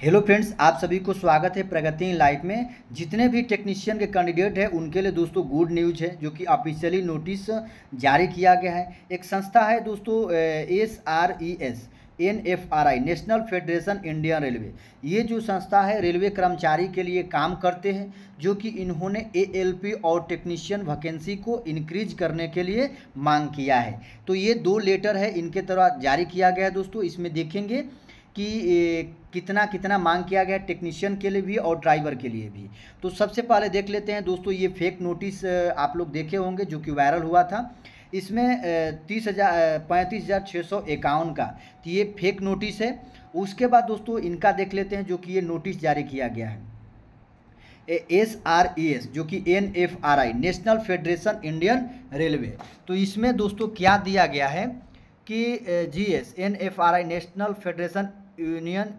hello friends आप सभी को स्वागत है प्रगति इन लाइफ में जितने भी टेक्नीशियन के कैंडिडेट हैं उनके लिए दोस्तों गुड न्यूज है जो कि ऑफिशियली नोटिस जारी किया गया है एक संस्था है दोस्तों S R E S N F R I national federation Indian railway ये जो संस्था है रेलवे कर्मचारी के लिए काम करते हैं जो कि इन्होंने ए एल पी और टेक्नीशियन वैकेंसी को इनक्रीज करने के लिए मांग किया है तो ये दो लेटर है इनके तरह जारी किया गया है दोस्तों इसमें देखेंगे कि कितना कितना मांग किया गया टेक्नीशियन के लिए भी और ड्राइवर के लिए भी तो सबसे पहले देख लेते हैं दोस्तों ये फेक नोटिस आप लोग देखे होंगे जो कि वायरल हुआ था इसमें तीस हज़ार पैंतीस हज़ार छः सौ इक्यावन का तो ये फेक नोटिस है उसके बाद दोस्तों इनका देख लेते हैं जो कि ये नोटिस जारी किया गया है एस आर ई एस जो कि N F R I national federation Indian railway तो इसमें दोस्तों क्या दिया गया है कि G S N F R I national federation union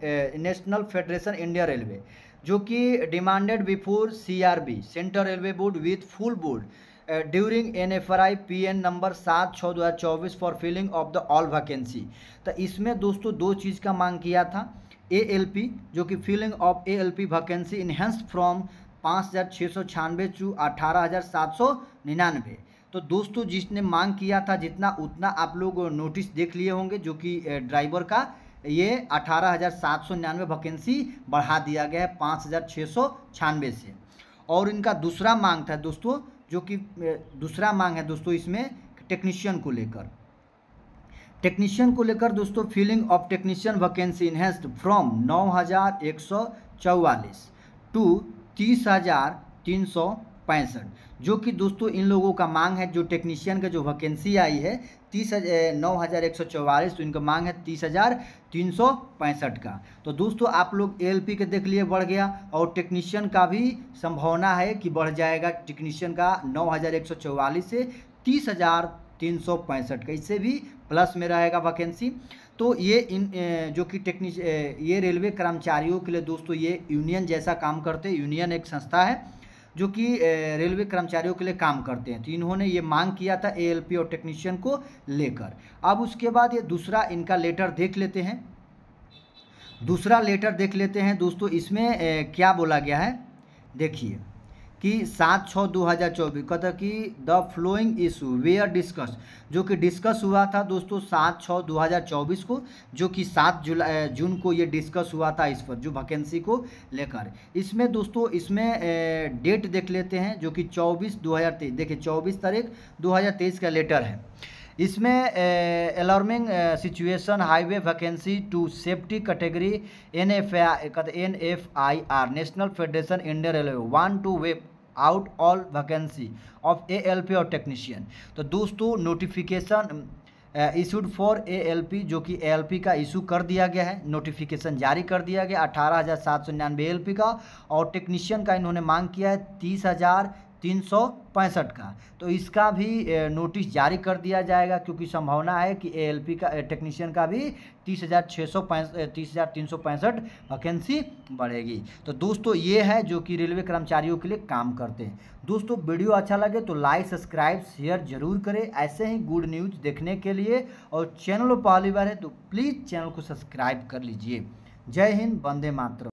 national federation India railway जो कि demanded before CRB central railway board with full board during N F R I P N number सात छः दो हज़ार चौबीस for filling of the all vacancy तो इसमें दोस्तों दो चीज़ का मांग किया था ए एल पी जो कि filling of A L P vacancy enhance from पाँच हज़ार छः सौ छियानवे टू अठारह हज़ार सात सौ निन्यानवे तो दोस्तों जिसने मांग किया था जितना उतना आप लोग नोटिस देख लिए होंगे जो कि ड्राइवर का ये अठारह हज़ार सात सौ निन्यानवे वैकेंसी बढ़ा दिया गया है पाँच हज़ार छः सौ छियानवे से और इनका दूसरा मांग था दोस्तों जो कि दूसरा मांग है दोस्तों इसमें टेक्नीशियन को लेकर टेक्नीशियन को लेकर दोस्तों filling of technician vacancy enhanced from नौ हज़ार एक सौ टू तीस हज़ार तीन सौ पैंसठ जो कि दोस्तों इन लोगों का मांग है जो टेक्नीशियन का जो वैकेंसी आई है तीस नौ हज़ार एक सौ चौवालीस तो इनका मांग है तीस हज़ार तीन सौ पैंसठ का तो दोस्तों आप लोग एलपी के देख लिए बढ़ गया और टेक्नीशियन का भी संभावना है कि बढ़ जाएगा टेक्नीशियन का नौ हज़ार एक सौ चौवालीस से तीस हज़ार तीन सौ पैंसठ का इससे भी प्लस में रहेगा वैकेंसी तो ये इन जो कि टेक्निक ये रेलवे कर्मचारियों के लिए दोस्तों ये यूनियन जैसा काम करते यूनियन एक संस्था है जो कि रेलवे कर्मचारियों के लिए काम करते हैं तो इन्होंने ये मांग किया था एएलपी और टेक्नीशियन को लेकर अब उसके बाद ये दूसरा इनका लेटर देख लेते हैं दूसरा लेटर देख लेते हैं दोस्तों इसमें क्या बोला गया है देखिए कि सात छः दो हज़ार चौबीस कहता कि the flowing issue were discuss जो कि डिस्कस हुआ था दोस्तों सात छः दो हज़ार चौबीस को जो कि सात जुलाई जून को ये डिस्कस हुआ था इस पर जो वैकेंसी को लेकर इसमें दोस्तों इसमें डेट देख लेते हैं जो कि चौबीस दो हज़ार तेईस देखिए चौबीस तारीख दो हज़ार तेईस का लेटर है इसमें alarming situation highway vacancy to safety category N F I N F I R national federation Indian railway one two wipe out all vacancy of A L P और टेक्नीशियन तो दोस्तों notification issued for A L P जो कि A L P का issue कर दिया गया है नोटिफिकेशन जारी कर दिया गया अठारह हज़ार सात सौ निन्यानवे एल पी का और टेक्नीशियन का इन्होंने मांग किया है तीस हज़ार तीन सौ पैंसठ का तो इसका भी नोटिस जारी कर दिया जाएगा क्योंकि संभावना है कि एएलपी का टेक्नीशियन का भी तीस हज़ार छः सौ तीस हज़ार तीन सौ पैंसठ वैकेंसी बढ़ेगी तो दोस्तों ये है जो कि रेलवे कर्मचारियों के लिए काम करते हैं दोस्तों वीडियो अच्छा लगे तो लाइक सब्सक्राइब शेयर जरूर करें ऐसे ही गुड न्यूज़ देखने के लिए और चैनल पहली बार है तो प्लीज़ चैनल को सब्सक्राइब कर लीजिए जय हिंद वंदे मातरम